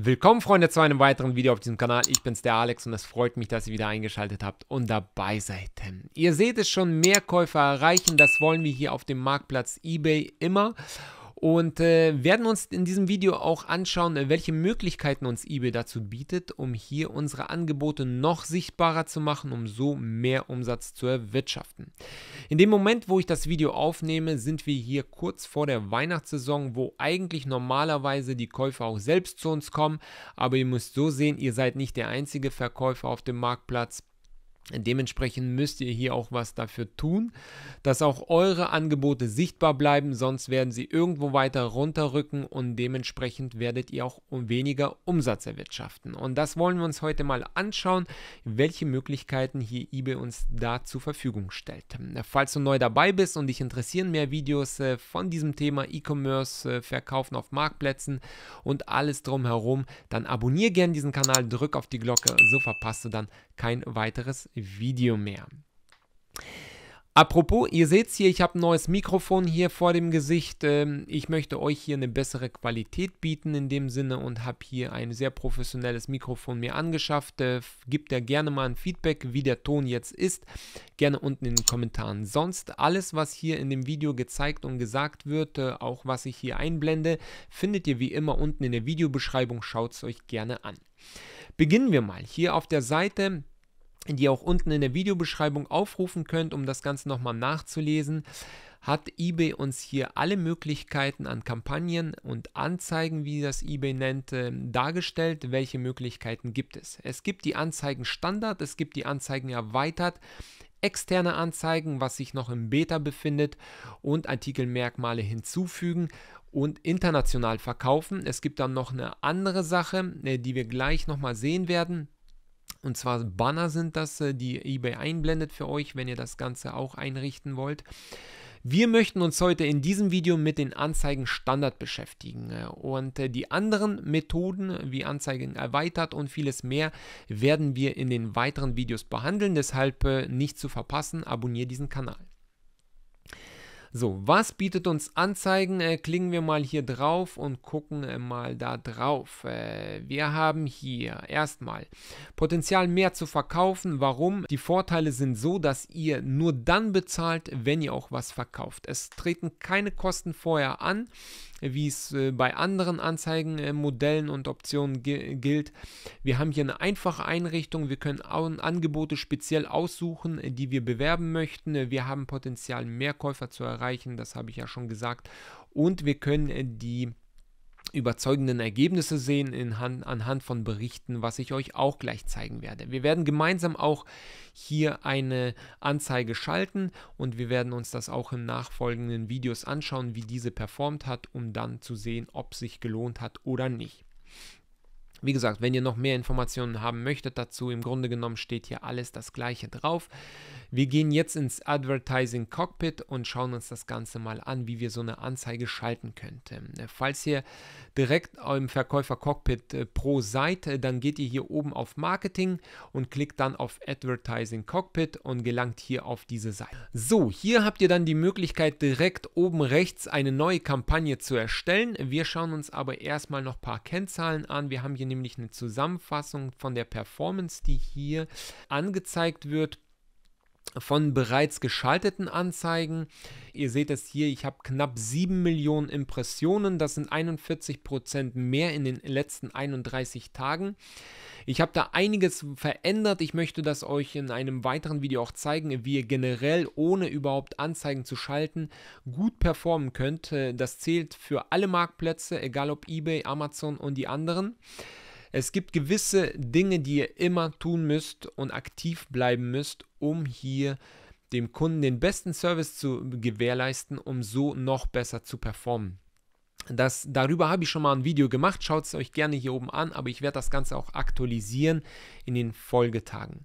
Willkommen Freunde zu einem weiteren Video auf diesem Kanal. Ich bin's der Alex und es freut mich, dass ihr wieder eingeschaltet habt und dabei seid. Ihr seht es schon, mehr Käufer erreichen, das wollen wir hier auf dem Marktplatz eBay immer und äh, werden uns in diesem Video auch anschauen, äh, welche Möglichkeiten uns eBay dazu bietet, um hier unsere Angebote noch sichtbarer zu machen, um so mehr Umsatz zu erwirtschaften. In dem Moment, wo ich das Video aufnehme, sind wir hier kurz vor der Weihnachtssaison, wo eigentlich normalerweise die Käufer auch selbst zu uns kommen, aber ihr müsst so sehen, ihr seid nicht der einzige Verkäufer auf dem Marktplatz. Dementsprechend müsst ihr hier auch was dafür tun, dass auch eure Angebote sichtbar bleiben, sonst werden sie irgendwo weiter runterrücken und dementsprechend werdet ihr auch weniger Umsatz erwirtschaften. Und das wollen wir uns heute mal anschauen, welche Möglichkeiten hier eBay uns da zur Verfügung stellt. Falls du neu dabei bist und dich interessieren mehr Videos äh, von diesem Thema E-Commerce, äh, Verkaufen auf Marktplätzen und alles drumherum, dann abonniere gerne diesen Kanal, drück auf die Glocke, so verpasst du dann kein weiteres Video. Video mehr. Apropos, ihr seht es hier, ich habe ein neues Mikrofon hier vor dem Gesicht. Ähm, ich möchte euch hier eine bessere Qualität bieten in dem Sinne und habe hier ein sehr professionelles Mikrofon mir angeschafft. Äh, Gibt da gerne mal ein Feedback, wie der Ton jetzt ist. Gerne unten in den Kommentaren. Sonst alles, was hier in dem Video gezeigt und gesagt wird, äh, auch was ich hier einblende, findet ihr wie immer unten in der Videobeschreibung. Schaut es euch gerne an. Beginnen wir mal. Hier auf der Seite die ihr auch unten in der Videobeschreibung aufrufen könnt, um das Ganze nochmal nachzulesen, hat eBay uns hier alle Möglichkeiten an Kampagnen und Anzeigen, wie das eBay nennt, ähm, dargestellt. Welche Möglichkeiten gibt es? Es gibt die Anzeigen Standard, es gibt die Anzeigen erweitert, externe Anzeigen, was sich noch im Beta befindet und Artikelmerkmale hinzufügen und international verkaufen. Es gibt dann noch eine andere Sache, äh, die wir gleich nochmal sehen werden. Und zwar Banner sind das, äh, die eBay einblendet für euch, wenn ihr das Ganze auch einrichten wollt. Wir möchten uns heute in diesem Video mit den Anzeigen Standard beschäftigen äh, und äh, die anderen Methoden wie Anzeigen erweitert und vieles mehr werden wir in den weiteren Videos behandeln. Deshalb nicht zu verpassen, abonniere diesen Kanal. So, was bietet uns Anzeigen? Äh, klingen wir mal hier drauf und gucken äh, mal da drauf. Äh, wir haben hier erstmal Potenzial mehr zu verkaufen. Warum? Die Vorteile sind so, dass ihr nur dann bezahlt, wenn ihr auch was verkauft. Es treten keine Kosten vorher an wie es äh, bei anderen Anzeigenmodellen äh, und Optionen gilt. Wir haben hier eine einfache Einrichtung. Wir können Angebote speziell aussuchen, äh, die wir bewerben möchten. Wir haben Potenzial, mehr Käufer zu erreichen. Das habe ich ja schon gesagt. Und wir können die überzeugenden Ergebnisse sehen in Hand, anhand von Berichten, was ich euch auch gleich zeigen werde. Wir werden gemeinsam auch hier eine Anzeige schalten und wir werden uns das auch im nachfolgenden Videos anschauen, wie diese performt hat, um dann zu sehen, ob sich gelohnt hat oder nicht. Wie gesagt, wenn ihr noch mehr Informationen haben möchtet dazu, im Grunde genommen steht hier alles das gleiche drauf. Wir gehen jetzt ins Advertising Cockpit und schauen uns das Ganze mal an, wie wir so eine Anzeige schalten könnten. Äh, falls ihr direkt im Verkäufer Cockpit äh, Pro seid, äh, dann geht ihr hier oben auf Marketing und klickt dann auf Advertising Cockpit und gelangt hier auf diese Seite. So, hier habt ihr dann die Möglichkeit direkt oben rechts eine neue Kampagne zu erstellen. Wir schauen uns aber erstmal noch ein paar Kennzahlen an. Wir haben hier nämlich eine Zusammenfassung von der Performance, die hier angezeigt wird von bereits geschalteten Anzeigen. Ihr seht es hier, ich habe knapp 7 Millionen Impressionen, das sind 41 Prozent mehr in den letzten 31 Tagen. Ich habe da einiges verändert, ich möchte das euch in einem weiteren Video auch zeigen, wie ihr generell ohne überhaupt Anzeigen zu schalten gut performen könnt. Äh, das zählt für alle Marktplätze, egal ob eBay, Amazon und die anderen. Es gibt gewisse Dinge, die ihr immer tun müsst und aktiv bleiben müsst, um hier dem Kunden den besten Service zu gewährleisten, um so noch besser zu performen. Das, darüber habe ich schon mal ein Video gemacht, schaut es euch gerne hier oben an, aber ich werde das Ganze auch aktualisieren in den Folgetagen.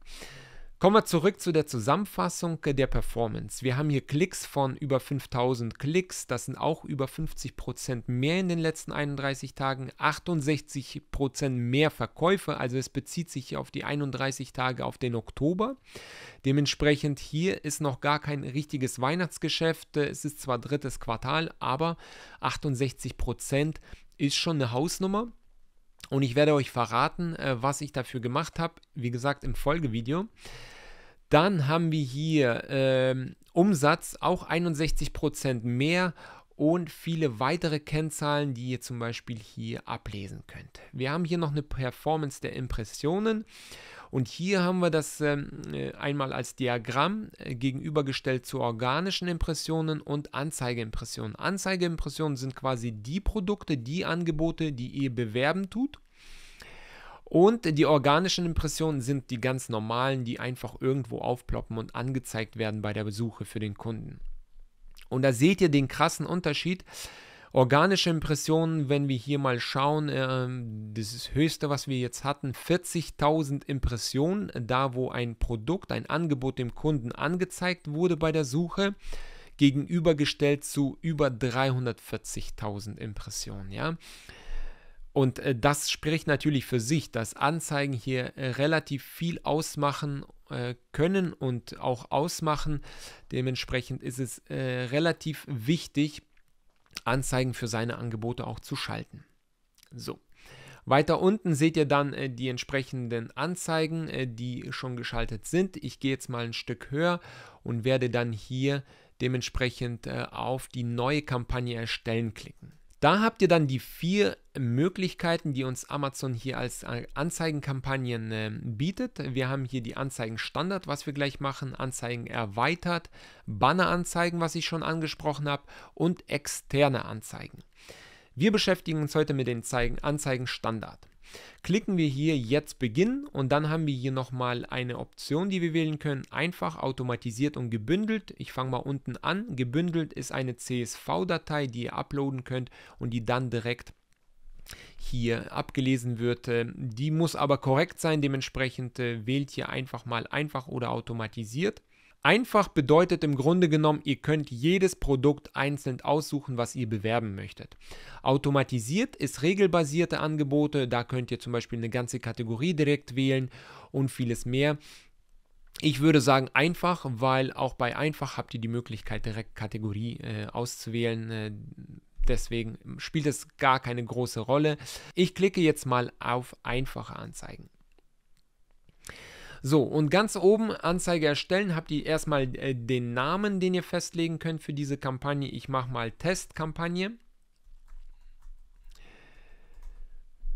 Kommen wir zurück zu der Zusammenfassung der Performance. Wir haben hier Klicks von über 5000 Klicks, das sind auch über 50% mehr in den letzten 31 Tagen, 68% mehr Verkäufe, also es bezieht sich auf die 31 Tage auf den Oktober. Dementsprechend hier ist noch gar kein richtiges Weihnachtsgeschäft, es ist zwar drittes Quartal, aber 68% ist schon eine Hausnummer. Und ich werde euch verraten, äh, was ich dafür gemacht habe, wie gesagt im Folgevideo. Dann haben wir hier ähm, Umsatz, auch 61% mehr und viele weitere Kennzahlen, die ihr zum Beispiel hier ablesen könnt. Wir haben hier noch eine Performance der Impressionen und hier haben wir das ähm, äh, einmal als Diagramm äh, gegenübergestellt zu organischen Impressionen und Anzeigeimpressionen. Anzeigeimpressionen sind quasi die Produkte, die Angebote, die ihr bewerben tut und die organischen Impressionen sind die ganz normalen, die einfach irgendwo aufploppen und angezeigt werden bei der Besuche für den Kunden. Und da seht ihr den krassen Unterschied. Organische Impressionen, wenn wir hier mal schauen, äh, das ist höchste, was wir jetzt hatten, 40.000 Impressionen, da wo ein Produkt, ein Angebot dem Kunden angezeigt wurde bei der Suche, gegenübergestellt zu über 340.000 Impressionen. Ja? Und äh, das spricht natürlich für sich, dass Anzeigen hier äh, relativ viel ausmachen äh, können und auch ausmachen. Dementsprechend ist es äh, relativ wichtig, Anzeigen für seine Angebote auch zu schalten. So. Weiter unten seht ihr dann äh, die entsprechenden Anzeigen, äh, die schon geschaltet sind. Ich gehe jetzt mal ein Stück höher und werde dann hier dementsprechend auf die neue Kampagne erstellen klicken. Da habt ihr dann die vier Möglichkeiten, die uns Amazon hier als äh, Anzeigenkampagnen äh, bietet. Wir haben hier die Anzeigenstandard, was wir gleich machen, Anzeigen erweitert, Banneranzeigen, was ich schon angesprochen habe, und externe Anzeigen. Wir beschäftigen uns heute mit den Anzeigenstandard. Klicken wir hier jetzt beginnen und dann haben wir hier nochmal eine Option, die wir wählen können. Einfach, automatisiert und gebündelt. Ich fange mal unten an. Gebündelt ist eine CSV-Datei, die ihr uploaden könnt und die dann direkt hier abgelesen wird. Äh, die muss aber korrekt sein, dementsprechend äh, wählt hier einfach mal einfach oder automatisiert. Einfach bedeutet im Grunde genommen, ihr könnt jedes Produkt einzeln aussuchen, was ihr bewerben möchtet. Automatisiert ist regelbasierte Angebote, da könnt ihr zum Beispiel eine ganze Kategorie direkt wählen und vieles mehr. Ich würde sagen einfach, weil auch bei einfach habt ihr die Möglichkeit, direkt Kategorie äh, auszuwählen. Äh, deswegen spielt es gar keine große Rolle. Ich klicke jetzt mal auf einfache Anzeigen. So, und ganz oben Anzeige erstellen, habt ihr erstmal äh, den Namen, den ihr festlegen könnt für diese Kampagne. Ich mache mal Testkampagne.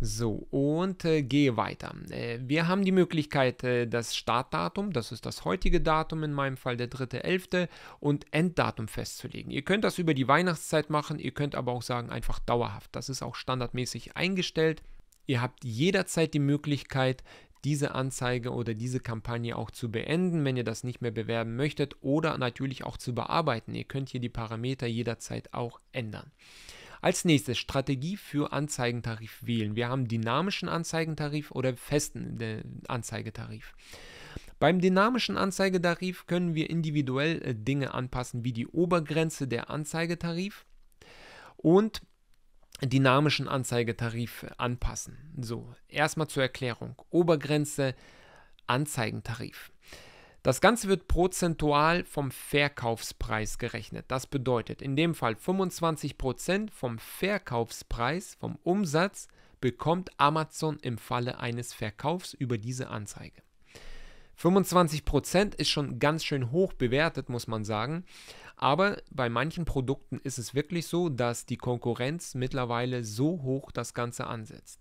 So, und äh, gehe weiter. Äh, wir haben die Möglichkeit, äh, das Startdatum, das ist das heutige Datum, in meinem Fall der 3.11. und Enddatum festzulegen. Ihr könnt das über die Weihnachtszeit machen, ihr könnt aber auch sagen, einfach dauerhaft. Das ist auch standardmäßig eingestellt. Ihr habt jederzeit die Möglichkeit, diese Anzeige oder diese Kampagne auch zu beenden, wenn ihr das nicht mehr bewerben möchtet oder natürlich auch zu bearbeiten. Ihr könnt hier die Parameter jederzeit auch ändern. Als nächstes Strategie für Anzeigentarif wählen. Wir haben dynamischen Anzeigentarif oder festen äh, Anzeigetarif. Beim dynamischen Anzeigetarif können wir individuell äh, Dinge anpassen, wie die Obergrenze der Anzeigetarif und dynamischen Anzeigetarif anpassen. So, erstmal zur Erklärung. Obergrenze Anzeigentarif. Das Ganze wird prozentual vom Verkaufspreis gerechnet. Das bedeutet in dem Fall 25% vom Verkaufspreis, vom Umsatz, bekommt Amazon im Falle eines Verkaufs über diese Anzeige. 25% ist schon ganz schön hoch bewertet, muss man sagen. Aber bei manchen Produkten ist es wirklich so, dass die Konkurrenz mittlerweile so hoch das Ganze ansetzt.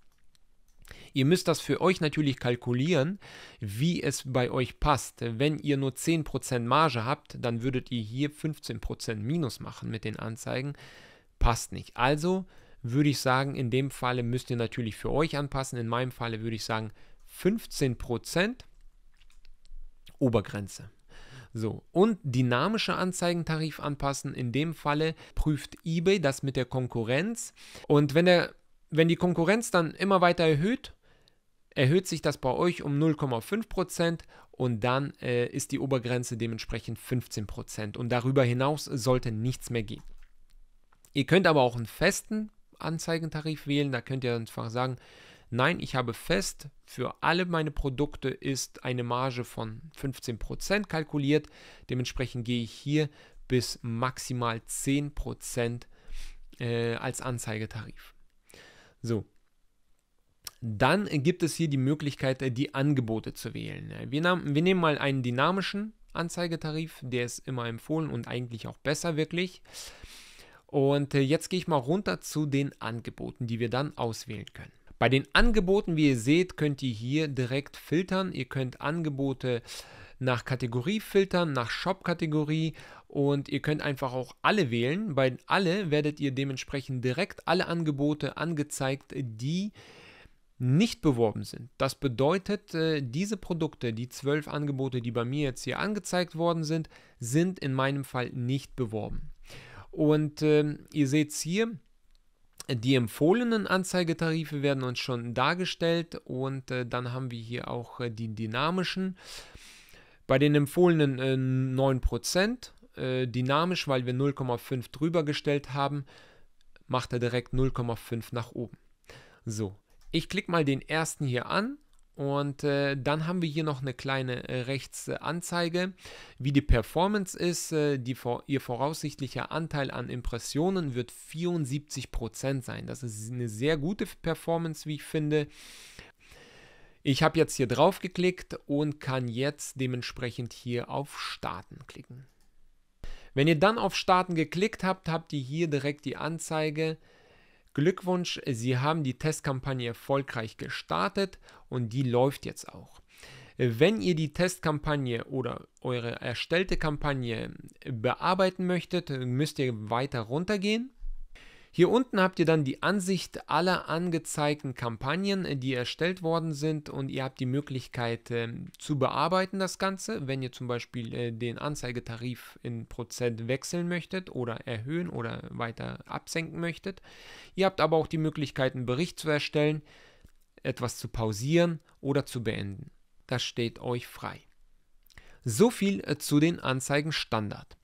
Ihr müsst das für euch natürlich kalkulieren, wie es bei euch passt. Wenn ihr nur 10% Marge habt, dann würdet ihr hier 15% Minus machen mit den Anzeigen. Passt nicht. Also würde ich sagen, in dem Falle müsst ihr natürlich für euch anpassen. In meinem Falle würde ich sagen 15% Obergrenze. So, und dynamische Anzeigentarif anpassen. In dem Falle prüft eBay das mit der Konkurrenz. Und wenn, der, wenn die Konkurrenz dann immer weiter erhöht, erhöht sich das bei euch um 0,5% und dann äh, ist die Obergrenze dementsprechend 15%. Und darüber hinaus sollte nichts mehr gehen. Ihr könnt aber auch einen festen Anzeigentarif wählen. Da könnt ihr einfach sagen, Nein, ich habe fest für alle meine Produkte ist eine Marge von 15% kalkuliert. Dementsprechend gehe ich hier bis maximal 10% äh, als Anzeigetarif. So. Dann gibt es hier die Möglichkeit, äh, die Angebote zu wählen. Wir, wir nehmen mal einen dynamischen Anzeigetarif, der ist immer empfohlen und eigentlich auch besser wirklich. Und äh, jetzt gehe ich mal runter zu den Angeboten, die wir dann auswählen können. Bei den Angeboten, wie ihr seht, könnt ihr hier direkt filtern. Ihr könnt Angebote nach Kategorie filtern, nach Shop-Kategorie und ihr könnt einfach auch alle wählen. Bei alle werdet ihr dementsprechend direkt alle Angebote angezeigt, die nicht beworben sind. Das bedeutet, äh, diese Produkte, die zwölf Angebote, die bei mir jetzt hier angezeigt worden sind, sind in meinem Fall nicht beworben. Und ähm, ihr seht es hier, die empfohlenen Anzeigetarife werden uns schon dargestellt und äh, dann haben wir hier auch äh, die dynamischen. Bei den empfohlenen äh, 9% äh, dynamisch, weil wir 0,5 drüber gestellt haben, macht er direkt 0,5 nach oben. So, ich klicke mal den ersten hier an und äh, dann haben wir hier noch eine kleine äh, Rechtsanzeige, wie die Performance ist. Äh, die, ihr voraussichtlicher Anteil an Impressionen wird 74% sein. Das ist eine sehr gute Performance, wie ich finde. Ich habe jetzt hier drauf geklickt und kann jetzt dementsprechend hier auf Starten klicken. Wenn ihr dann auf Starten geklickt habt, habt ihr hier direkt die Anzeige, Glückwunsch, Sie haben die Testkampagne erfolgreich gestartet und die läuft jetzt auch. Wenn ihr die Testkampagne oder eure erstellte Kampagne bearbeiten möchtet, müsst ihr weiter runtergehen hier unten habt ihr dann die Ansicht aller angezeigten Kampagnen, äh, die erstellt worden sind und ihr habt die Möglichkeit äh, zu bearbeiten das Ganze, wenn ihr zum Beispiel äh, den Anzeigetarif in Prozent wechseln möchtet oder erhöhen oder weiter absenken möchtet. Ihr habt aber auch die Möglichkeit, einen Bericht zu erstellen, etwas zu pausieren oder zu beenden. Das steht euch frei. So viel äh, zu den Anzeigen Standard.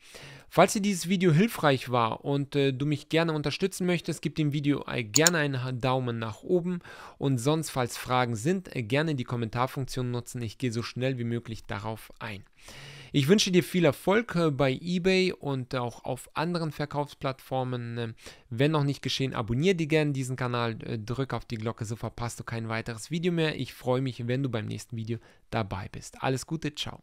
Falls dir dieses Video hilfreich war und äh, du mich gerne unterstützen möchtest, gib dem Video äh, gerne einen Daumen nach oben und sonst, falls Fragen sind, äh, gerne die Kommentarfunktion nutzen. Ich gehe so schnell wie möglich darauf ein. Ich wünsche dir viel Erfolg bei eBay und auch auf anderen Verkaufsplattformen. Wenn noch nicht geschehen, abonniere dir gerne diesen Kanal, drück auf die Glocke, so verpasst du kein weiteres Video mehr. Ich freue mich, wenn du beim nächsten Video dabei bist. Alles Gute, ciao.